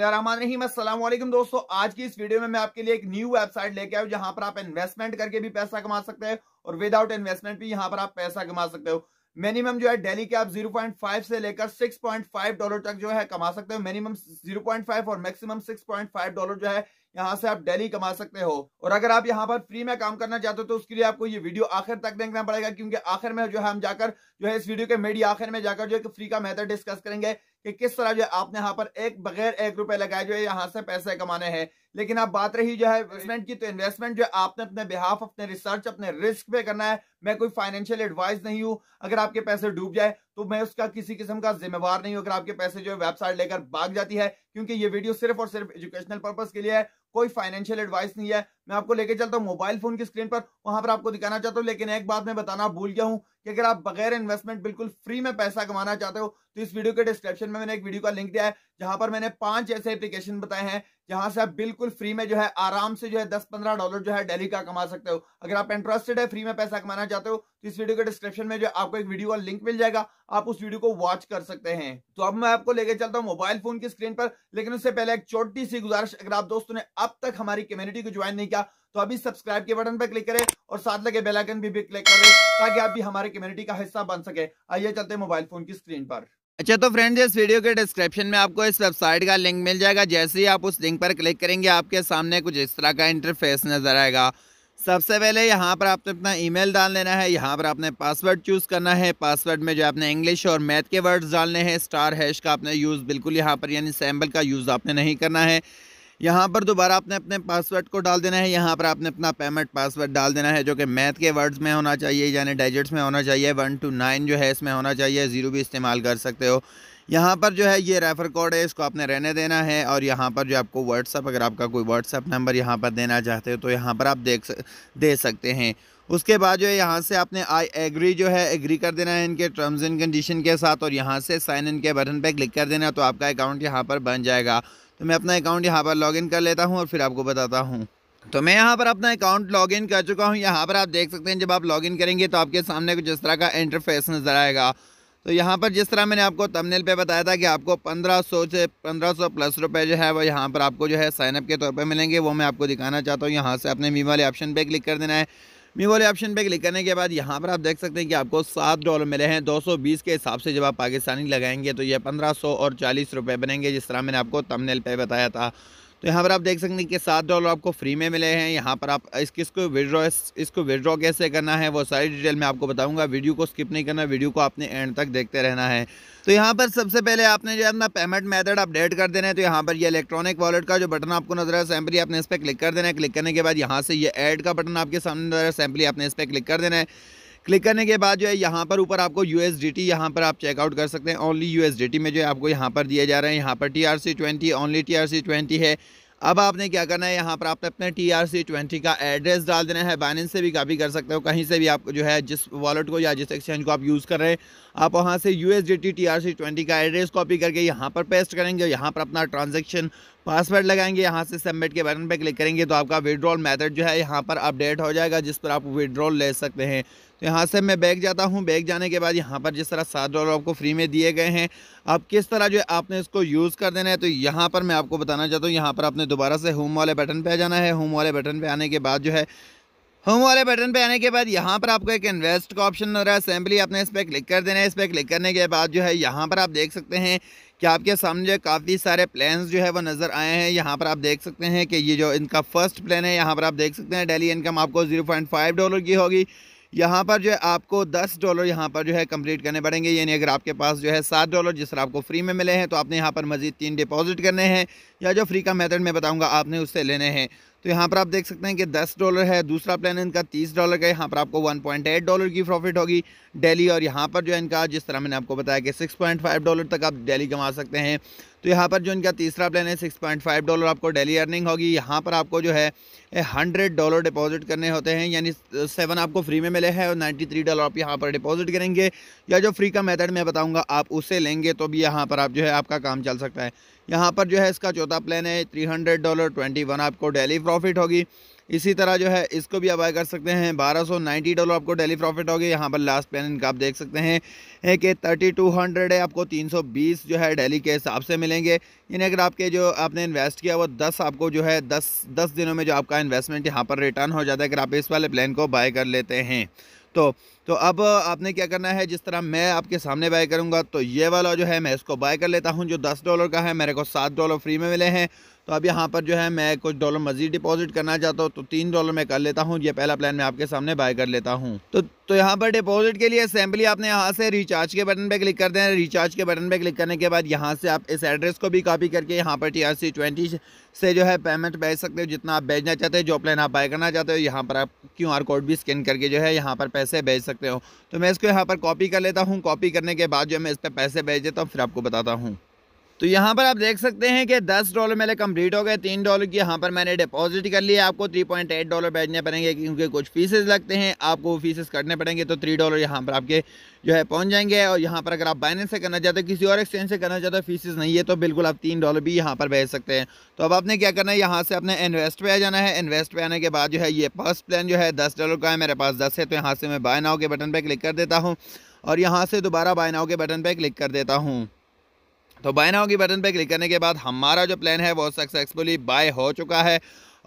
रहीम दोस्तों आज की इस वीडियो में मैं आपके लिए एक न्यू वेबसाइट लेके आया जहां पर आप इन्वेस्टमेंट करके भी पैसा कमा सकते हैं और विदाउट इन्वेस्टमेंट भी यहां पर आप पैसा कमा सकते हो मिनिमम जो है डेली के आप 0.5 से लेकर 6.5 डॉलर तक जो है कमा सकते हो मिनिमम 0.5 और मैक्सिमम 6.5 डॉलर जो है यहाँ से आप डेली कमा सकते हो और अगर आप यहाँ पर फ्री में काम करना चाहते हो तो उसके लिए आपको ये वीडियो आखिर तक देखना पड़ेगा क्योंकि आखिर में जो है हम जाकर जो है इस वीडियो के मेडी आखिर में जाकर जो है फ्री का मेथड डिस्कस करेंगे कि किस तरह जो आपने यहाँ पर एक बगैर एक रुपए लगाए जो है यहाँ से पैसे कमाने हैं लेकिन आप बात रही जो है इन्वेस्टमेंट की तो इन्वेस्टमेंट जो आपने अपने बिहाफ अपने रिसर्च अपने रिस्क पे करना है मैं कोई फाइनेंशियल एडवाइस नहीं हूँ अगर आपके पैसे डूब जाए तो मैं उसका किसी किस्म का जिम्मेवार नहीं हूँ अगर आपके पैसे जो है वेबसाइट लेकर भाग जाती है क्योंकि ये वीडियो सिर्फ और सिर्फ एजुकेशनल पर्पज के लिए है कोई फाइनेंशियल एडवाइस नहीं है मैं आपको लेके चलता हूँ मोबाइल फोन की स्क्रीन पर वहां पर आपको दिखाना चाहता हूँ लेकिन एक बात मैं बताना भूल गया हूँ कि अगर आप बगैर इन्वेस्टमेंट बिल्कुल फ्री में पैसा कमाना चाहते हो तो इस वीडियो के डिस्क्रिप्शन में मैंने एक वीडियो का लिंक दिया है जहां पर मैंने पांच ऐसे एप्लीकेशन बताए हैं जहां से आप बिल्कुल फ्री में जो है आराम से जो है दस पंद्रह डॉलर जो है डेली का कमा सकते हो अगर आप इंटरेस्टेड है फ्री में पैसा कमाना चाहते हो तो इस वीडियो के डिस्क्रिप्शन में जो आपको एक वीडियो का लिंक मिल जाएगा आप उस वीडियो को वॉच कर सकते हैं तो अब मैं आपको लेके चलता हूँ मोबाइल फोन की स्क्रीन पर लेकिन उससे पहले एक छोटी सी गुजारिश अगर आप दोस्तों ने अब तक हमारी कम्युनिटी को ज्वाइन नहीं किया तो अभी सब्सक्राइब के बटन पर क्लिक करें और साथ लगे बेलाइकन भी, क्लिक करें ताकि आप भी हमारे कम्युनिटी का हिस्सा बन सके आइए चलते मोबाइल फोन की स्क्रीन पर अच्छा तो फ्रेंड्स इस वीडियो के डिस्क्रिप्शन में आपको इस वेबसाइट का लिंक मिल जाएगा जैसे ही आप उस लिंक पर क्लिक करेंगे आपके सामने कुछ इस तरह का इंटरफेस नज़र आएगा सबसे पहले यहाँ पर आपने अपना ईमेल डाल लेना है यहाँ पर आपने पासवर्ड चूज़ करना है पासवर्ड में जो आपने इंग्लिश और मैथ के वर्ड्स डालने हैं स्टार हैश का आपने यूज़ बिल्कुल यहाँ पर यानी सैम्बल का यूज़ आपने नहीं करना है यहाँ पर दोबारा आपने अपने पासवर्ड को डाल देना है यहाँ पर आपने अपना पेमेंट पासवर्ड डाल देना है जो कि मैथ के वर्ड्स में होना चाहिए यानी डेजिट्स में होना चाहिए वन टू नाइन जो है इसमें होना चाहिए ज़ीरो भी इस्तेमाल कर सकते हो यहाँ पर जो है ये रेफ़र कोड है इसको आपने रहने देना है और यहाँ पर जो आपको व्हाट्सअप अगर आपका कोई व्हाट्सअप नंबर यहाँ पर देना चाहते हो तो यहाँ पर आप देख दे सकते हैं उसके बाद जो है यहाँ से आपने आई एग्री जो है एग्री कर देना है इनके टर्म्स एंड कंडीशन के साथ और यहाँ से साइन इन के बटन पर क्लिक कर देना तो आपका अकाउंट यहाँ पर बन जाएगा तो मैं अपना अकाउंट यहाँ पर लॉगिन कर लेता हूँ और फिर आपको बताता हूँ तो मैं यहाँ पर अपना अकाउंट लॉगिन कर चुका हूँ यहाँ पर आप देख सकते हैं जब आप लॉगिन करेंगे तो आपके सामने कुछ इस तरह का इंटरफेस नज़र आएगा तो यहाँ पर जिस तरह मैंने आपको तमनेल पे बताया था कि आपको 1500 से 1500 प्लस रुपए जो है वो यहाँ पर आपको जो है साइनअप के तौर पे मिलेंगे वो मैं आपको दिखाना चाहता हूँ यहाँ से अपने मीम वाले ऑप्शन पे क्लिक कर देना है मी वाले ऑप्शन पे क्लिक करने के बाद यहाँ पर आप देख सकते हैं कि आपको सात डॉलर मिले हैं 220 के हिसाब से जब आप पाकिस्तानी लगाएंगे तो ये 1500 और चालीस रुपये बनेंगे जिस तरह मैंने आपको तमनेल पे बताया था तो यहाँ पर आप देख सकते हैं कि सात डॉलर आपको फ्री में मिले हैं यहाँ पर आप इस किसको विड्रॉ इसको विड्रॉ कैसे करना है वो सारी डिटेल मैं आपको बताऊंगा वीडियो को स्किप नहीं करना वीडियो को आपने एंड तक देखते रहना है तो यहाँ पर सबसे पहले आपने जो है अपना पेमेंट मेथड अपडेट कर देना है तो यहाँ पर ये इलेक्ट्रॉनिक वॉलेट का जो बटन आपको नजर आया सैम्पली आपने इस पर क्लिक कर देना है क्लिक करने के बाद यहाँ से ये ऐड का बटन आपके सामने नजर आया सैम्पली आपने इस पर क्लिक कर देना है क्लिक करने के बाद जो है यहाँ पर ऊपर आपको यू एस यहाँ पर आप चेकआउट कर सकते हैं ओनली यू एस में जो है आपको यहाँ पर दिया जा रहा है यहाँ पर T R C twenty only T R C twenty है अब आपने क्या करना है यहाँ पर आपने अपने टी आर सी ट्वेंटी का एड्रेस डाल देना है बैलेंस से भी कापी कर सकते हो कहीं से भी आप जो है जिस वॉलेट को या जिस एक्सचेंज को आप यूज़ कर रहे हैं आप वहाँ से U S T R C twenty का एड्रेस कॉपी करके यहाँ पर पेस्ट करेंगे और यहाँ पर अपना ट्रांजेक्शन पासवर्ड लगाएंगे यहाँ से सबमिट के बटन पर क्लिक करेंगे तो आपका विड्रॉल मेथड जो है यहाँ पर अपडेट हो जाएगा जिस पर आप विड्रॉल ले सकते हैं तो यहाँ से मैं बैग जाता हूँ बैग जाने के बाद यहाँ पर जिस तरह सात डॉलर आपको फ्री में दिए गए हैं अब किस तरह जो है आपने इसको यूज़ कर देना है तो यहाँ पर मैं आपको बताना चाहता हूँ यहाँ पर आपने दोबारा से होम वाले बटन पर जाना है होम वाले बटन पर आने के बाद जो है होम वाले बटन पे आने के बाद यहाँ पर आपको एक इन्वेस्ट का ऑप्शन हो रहा है सैम्पली आपने इस पर क्लिक कर देना है इस पर क्लिक करने के बाद जो है यहाँ पर आप देख सकते हैं कि आपके सामने जो काफ़ी सारे प्लान्स जो है वो नज़र आए हैं यहाँ पर आप देख सकते हैं कि ये जो इनका फर्स्ट प्लान है यहाँ पर आप देख सकते हैं डेली इनकम आपको ज़ीरो पॉइंट फाइव डॉलर की होगी यहाँ पर जो है आपको दस डॉलर यहाँ पर जो है कंप्लीट करने पड़ेंगे यानी अगर आपके पास जो है सात डॉलर जिस तरह आपको फ्री में मिले हैं तो आपने यहाँ पर मज़ीद तीन डिपॉजिट करने हैं या जो फ्री का मेथड मैं बताऊँगा आपने उससे लेने हैं तो यहाँ पर आप देख सकते हैं कि 10 डॉलर है दूसरा प्लान इनका 30 डॉलर का यहाँ पर आपको 1.8 डॉलर की प्रॉफिट होगी डेली और यहाँ पर जो है इनका जिस तरह मैंने आपको बताया कि 6.5 डॉलर तक आप डेली कमा सकते हैं तो यहाँ पर जो इनका तीसरा प्लान है सिक्स पॉइंट फाइव डॉलर आपको डेली अर्निंग होगी यहाँ पर आपको जो है हंड्रेड डॉलर डिपॉजिट करने होते हैं यानी सेवन आपको फ्री में मिले हैं और नाइन्टी थ्री डॉलर आप यहाँ पर डिपॉजिट करेंगे या जो फ्री का मेथड मैं बताऊँगा आप उसे लेंगे तो भी यहाँ पर आप जो है आपका काम चल सकता है यहाँ पर जो है इसका चौथा प्लान है three hundred dollar twenty one आपको डेली प्रॉफिट होगी इसी तरह जो है इसको भी आप बाय कर सकते हैं 1290 डॉलर आपको डेली प्रॉफिट होगी यहाँ पर लास्ट प्लान इनका आप देख सकते हैं कि 3200 है आपको 320 जो है डेली के हिसाब से मिलेंगे यानी अगर आपके जो आपने इन्वेस्ट किया वो 10 आपको जो है 10 10 दिनों में जो आपका इन्वेस्टमेंट यहाँ पर रिटर्न हो जाता है अगर आप इस वाले प्लान को बाय कर लेते हैं तो तो अब आपने क्या करना है जिस तरह मैं आपके सामने बाय करूँगा तो ये वाला जो है मैं इसको बाय कर लेता हूँ जो दस डॉलर का है मेरे को सात डॉलर फ्री में मिले हैं तो अब यहाँ पर जो है मैं कुछ डॉलर मजीद डिपॉजिट करना चाहता हूँ तो तीन डॉलर मैं कर लेता हूँ ये पहला प्लान मैं आपके सामने बाय कर लेता हूँ तो तो यहाँ पर डिपॉजिट के लिए सैम्पली आपने यहाँ से रिचार्ज के बटन पे क्लिक कर दें रिचार्ज के बटन पे क्लिक करने के बाद यहाँ से आप इस एड्रेस को भी कॉपी करके यहाँ पर टी आर सी ट्वेंटी से जो है पेमेंट भेज सकते हो जितना आप भेजना चाहते हो जो प्लान आप बाय करना चाहते हो यहाँ पर आप क्यू आर कोड भी स्कैन करके जो है यहाँ पर पैसे भेज सकते सकते हो तो मैं इसको यहाँ पर कॉपी कर लेता हूँ कॉपी करने के बाद जो मैं इस पर पैसे भेज देता हूँ फिर आपको बताता हूँ तो यहाँ पर आप देख सकते हैं कि दस डॉलर मेरे कंप्लीट हो गए तीन डॉलर की यहाँ पर मैंने डिपॉजिट कर लिया आपको थ्री पॉइंट एट डॉलर भेजने पड़ेंगे क्योंकि कुछ फीसेज लगते हैं आपको वो फीसेज कटने पड़ेंगे तो थ्री डॉलर यहाँ पर आपके जो है पहुँच जाएंगे और यहाँ पर अगर आप बाइनेंस से करना चाहते हो किसी और एक्सचेंज से करना चाहते हो फीसेज नहीं है तो बिल्कुल आप तीन डॉलर भी यहाँ पर भेज सकते हैं तो अब आपने क्या करना है यहाँ से अपने इन्वेस्ट पे आ जाना है इन्वेस्ट पे आने के बाद जो है ये फर्स्ट प्लान जो है दस डॉलर का है मेरे पास दस है तो यहाँ से मैं बाय नाव के बटन पर क्लिक कर देता हूँ और यहाँ से दोबारा बाय नाव के बटन पर क्लिक कर देता हूँ तो बाय नाउ की बटन पर क्लिक करने के बाद हमारा जो प्लान है वो सक्सेसफुली बाय हो चुका है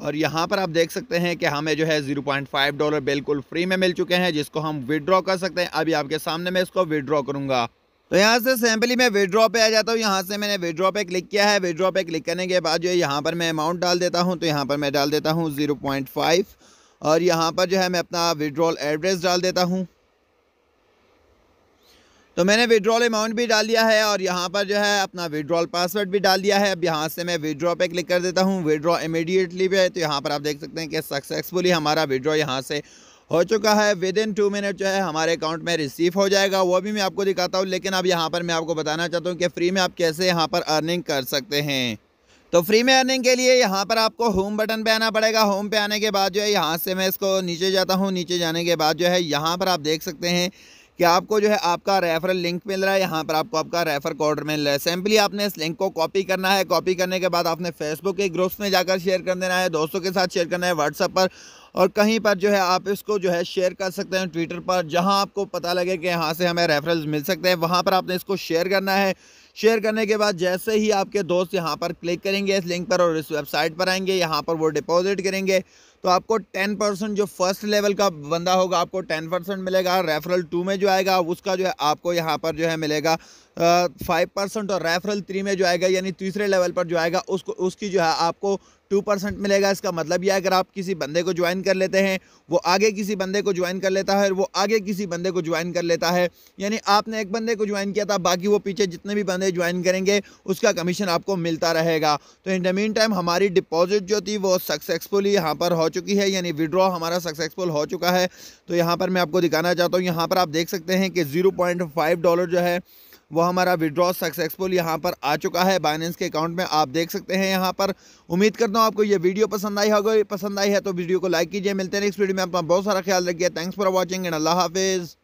और यहाँ पर आप देख सकते हैं कि हमें जो है 0.5 डॉलर बिल्कुल फ्री में मिल चुके हैं जिसको हम विदड्रॉ कर सकते हैं अभी आपके सामने मैं इसको विदड्रॉ करूँगा तो यहाँ से सैम्पली मैं विदड्रॉ पे आ जाता हूँ यहाँ से मैंने विदड्रॉ पे क्लिक किया है विदड्रॉ पे क्लिक करने के बाद जो है यहाँ पर मैं अमाउंट डाल देता हूँ तो यहाँ पर मैं डाल देता हूँ ज़ीरो पॉइंट फाइव और यहाँ पर जो है मैं अपना विड्रॉल एड्रेस डाल देता हूँ तो मैंने विड्रॉल अमाउंट भी डाल दिया है और यहाँ पर जो है अपना विड्रॉल पासवर्ड भी डाल दिया है अब यहाँ से मैं विड्रॉ पे क्लिक कर देता हूँ विड्रॉ इमीडिएटली भी है तो यहाँ पर आप देख सकते हैं कि सक्सेसफुली हमारा विड्रॉ यहाँ से हो चुका है विद इन टू मिनट जो है हमारे अकाउंट में रिसीव हो जाएगा वो भी मैं आपको दिखाता हूँ लेकिन अब यहाँ पर मैं आपको बताना चाहता हूँ कि फ्री में आप कैसे यहाँ पर अर्निंग कर सकते हैं तो फ्री में अर्निंग के लिए यहाँ पर आपको होम बटन पे आना पड़ेगा होम पे आने के बाद जो है यहाँ से मैं इसको नीचे जाता हूँ नीचे जाने के बाद जो है यहाँ पर आप देख सकते हैं कि आपको जो है आपका रेफरल लिंक मिल रहा है यहाँ पर आपको आपका रेफर कोड मिल रहा है सिंपली आपने इस लिंक को कॉपी करना है कॉपी करने के बाद आपने फेसबुक के ग्रुप्स में जाकर शेयर कर देना है दोस्तों के साथ शेयर करना है व्हाट्सअप पर और कहीं पर जो है आप इसको जो है शेयर कर सकते हैं ट्विटर पर जहाँ आपको पता लगे कि यहाँ से हमें रेफरल्स मिल सकते हैं वहाँ पर आपने इसको शेयर करना है शेयर करने के बाद जैसे ही आपके दोस्त यहाँ पर क्लिक करेंगे इस लिंक पर और इस वेबसाइट पर आएंगे यहाँ पर वो डिपॉजिट करेंगे तो आपको टेन परसेंट जो फर्स्ट लेवल का बंदा होगा आपको टेन परसेंट मिलेगा रेफरल टू में जो आएगा उसका जो है आपको यहाँ पर जो है मिलेगा फाइव परसेंट और रेफरल थ्री में जो आएगा यानी तीसरे लेवल पर जो आएगा उसको उसकी जो है आपको टू परसेंट मिलेगा इसका मतलब यह अगर आप किसी बंदे को ज्वाइन कर लेते हैं वो आगे किसी बंदे को ज्वाइन कर लेता है और वो आगे किसी बंदे को ज्वाइन कर लेता है यानी आपने एक बंदे को ज्वाइन किया था बाकी वो पीछे जितने भी बंदे में ज्वाइन करेंगे उसका कमीशन आपको मिलता रहेगा तो इन द मीन टाइम हमारी डिपॉजिट जो थी वो सक्सेसफुल यहाँ पर हो चुकी है यानी विड्रॉ हमारा सक्सेसफुल हो चुका है तो यहाँ पर मैं आपको दिखाना चाहता हूँ यहाँ पर आप देख सकते हैं कि ज़ीरो डॉलर जो है वो हमारा विड्रॉ सक्सेसफुल यहाँ पर आ चुका है बाइनेंस के अकाउंट में आप देख सकते हैं यहाँ पर उम्मीद करता हूँ आपको ये वीडियो पसंद आई होगी पसंद आई है तो वीडियो को लाइक कीजिए मिलते हैं नेक्स्ट वीडियो में अपना बहुत सारा ख्याल रखिए थैंक्स फॉर वॉचिंग एंड अल्लाह हाफिज़